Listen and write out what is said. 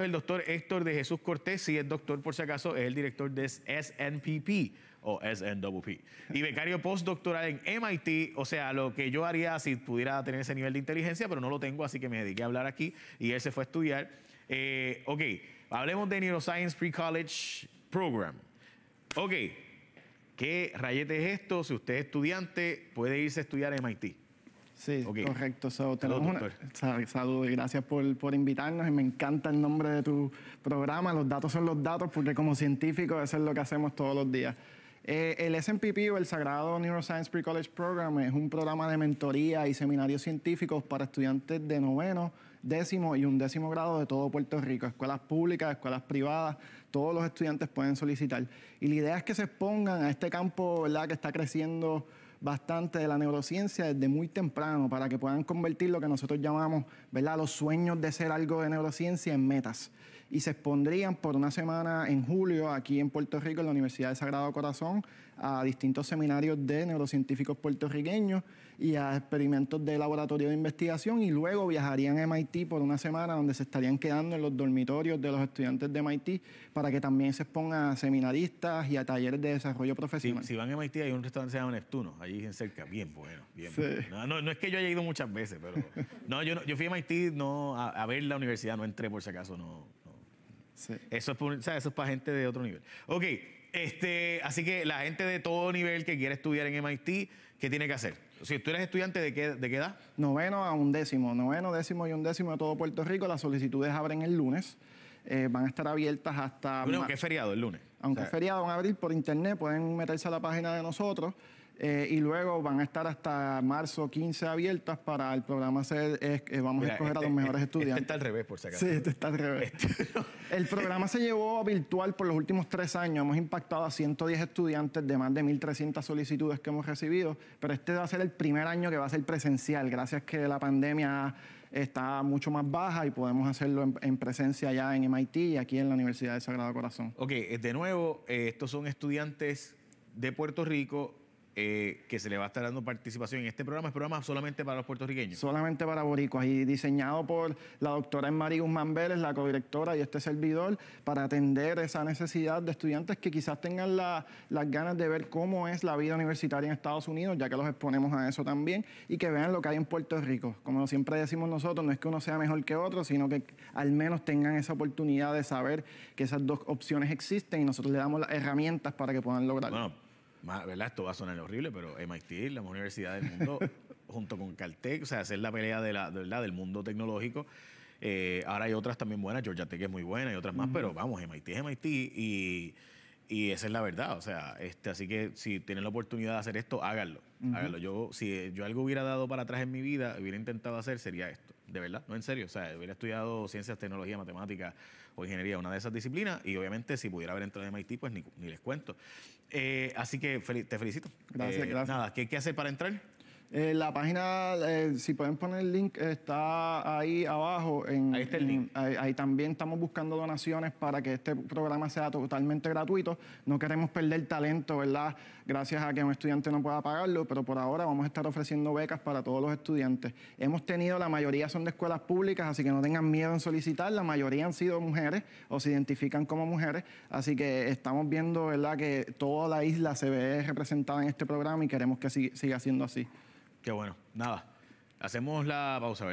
el doctor Héctor de Jesús Cortés, si es doctor por si acaso, es el director de SNPP o SNWP y becario postdoctoral en MIT, o sea, lo que yo haría si pudiera tener ese nivel de inteligencia, pero no lo tengo, así que me dediqué a hablar aquí y él se fue a estudiar. Eh, ok, hablemos de Neuroscience Pre-College Program. Ok, ¿qué rayete es esto? Si usted es estudiante, puede irse a estudiar en MIT. Sí, correcto. So, tenemos una... y gracias por, invitarnos. me encanta el nombre de tu programa. Los datos son los datos, porque como científicos eso es lo que hacemos todos los días. Eh, el SMPP, o el Sagrado Neuroscience Pre-College Program es un programa de mentoría y seminarios científicos para estudiantes de noveno, décimo y undécimo grado de todo Puerto Rico, escuelas públicas, escuelas privadas, todos los estudiantes pueden solicitar. Y la idea es que se expongan a este campo que está creciendo bastante de la neurociencia desde muy temprano para que puedan convertir lo que nosotros llamamos ¿verdad? los sueños de ser algo de neurociencia en metas. Y se expondrían por una semana en julio aquí en Puerto Rico, en la Universidad de Sagrado Corazón, a distintos seminarios de neurocientíficos puertorriqueños y a experimentos de laboratorio de investigación y luego viajarían a MIT por una semana donde se estarían quedando en los dormitorios de los estudiantes de MIT para que también se expongan a seminaristas y a talleres de desarrollo profesional. Si, van a MIT hay un restaurante que se llama Neptuno en cerca, bien bueno, bien. No, es que yo haya ido muchas veces, pero no, yo, fui a MIT no, a, ver la universidad, no entré por si acaso, no. Eso, es, eso es para gente de otro nivel. Ok, este, así que la gente de todo nivel que quiere estudiar en MIT, ¿qué tiene que hacer? Si tú eres estudiante, ¿de qué, ¿de qué edad? Noveno a undécimo, noveno, décimo y undécimo de todo Puerto Rico. Las solicitudes abren el lunes. Eh, van a estar abiertas hasta. aunque es feriado el lunes. Aunque es feriado, van a abrir por internet, pueden meterse a la página de nosotros. Eh, y luego van a estar hasta marzo 15 abiertas para el programa ser vamos a escoger a los este, mejores este, este estudiantes. Este está al revés, por si acaso. Sí, está al revés. El programa se llevó virtual por los últimos tres años. Hemos impactado a 110 estudiantes de más de 1.300 solicitudes que hemos recibido, pero este va a ser el primer año que va a ser presencial, gracias que la pandemia está mucho más baja y podemos hacerlo en, presencia ya en MIT y aquí en la Universidad de Sagrado Corazón. Ok, eh, de nuevo, eh, estos son estudiantes de Puerto Rico eh, que se le va a estar dando participación en este programa. ¿Es programa solamente para los puertorriqueños? Solamente para boricuas y diseñado por la doctora Enmarie Guzmán Vélez, la codirectora y este servidor, para atender esa necesidad de estudiantes que quizás tengan las ganas de ver cómo es la vida universitaria en Estados Unidos, ya que los exponemos a eso también, y que vean lo que hay en Puerto Rico. Como siempre decimos nosotros, no es que uno sea mejor que otro, sino que al menos tengan esa oportunidad de saber que esas dos opciones existen y nosotros le damos las herramientas para que puedan lograrlo. ¿verdad? Esto va a sonar horrible, pero MIT, la mejor universidad del mundo, junto con Caltech, o sea, hacer la pelea del mundo tecnológico. Eh, ahora hay otras también buenas, Georgia Tech es muy buena y otras más, pero vamos, MIT es MIT y y esa es la verdad, o sea, este, así que si tienen la oportunidad de hacer esto, háganlo. Háganlo. Yo, si yo algo hubiera dado para atrás en mi vida, hubiera intentado hacer, sería esto. De verdad, no en serio. O sea, hubiera estudiado ciencias, tecnología, matemáticas o ingeniería, una de esas disciplinas. Y obviamente, si pudiera haber entrado en MIT, pues ni, les cuento. Eh, así que te felicito. Gracias, eh, gracias. Nada, ¿qué hay que hacer para entrar? Eh, la página, eh, si pueden poner el link, está ahí abajo. En, ahí está el link. ahí, ahí, también estamos buscando donaciones para que este programa sea totalmente gratuito. No queremos perder talento, ¿verdad? Gracias a que un estudiante no pueda pagarlo, pero por ahora vamos a estar ofreciendo becas para todos los estudiantes. Hemos tenido, la mayoría son de escuelas públicas, así que no tengan miedo en solicitar. La mayoría han sido mujeres o se identifican como mujeres. Así que estamos viendo, ¿verdad?, que toda la isla se ve representada en este programa y queremos que siga siendo así. Qué bueno. Nada. Hacemos la pausa, ¿verdad?